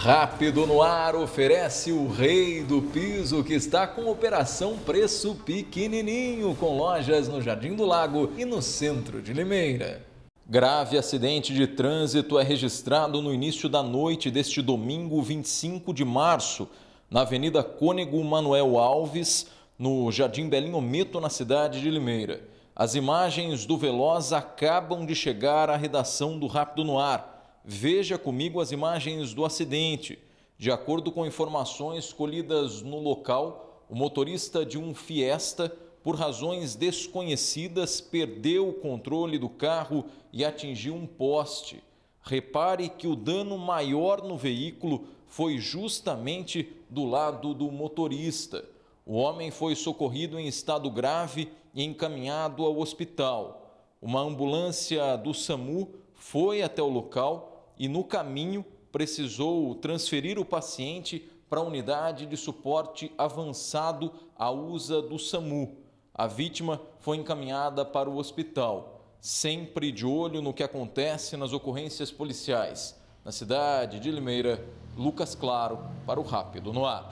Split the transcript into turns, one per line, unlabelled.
Rápido no ar oferece o Rei do Piso, que está com operação preço pequenininho, com lojas no Jardim do Lago e no centro de Limeira. Grave acidente de trânsito é registrado no início da noite deste domingo, 25 de março, na Avenida Cônego Manuel Alves, no Jardim Belinho Mito, na cidade de Limeira. As imagens do Veloz acabam de chegar à redação do Rápido no Ar. Veja comigo as imagens do acidente. De acordo com informações colhidas no local, o motorista de um Fiesta, por razões desconhecidas, perdeu o controle do carro e atingiu um poste. Repare que o dano maior no veículo foi justamente do lado do motorista. O homem foi socorrido em estado grave e encaminhado ao hospital. Uma ambulância do SAMU foi até o local e, no caminho, precisou transferir o paciente para a unidade de suporte avançado à USA do SAMU. A vítima foi encaminhada para o hospital, sempre de olho no que acontece nas ocorrências policiais. Na cidade de Limeira, Lucas Claro, para o Rápido no Ar.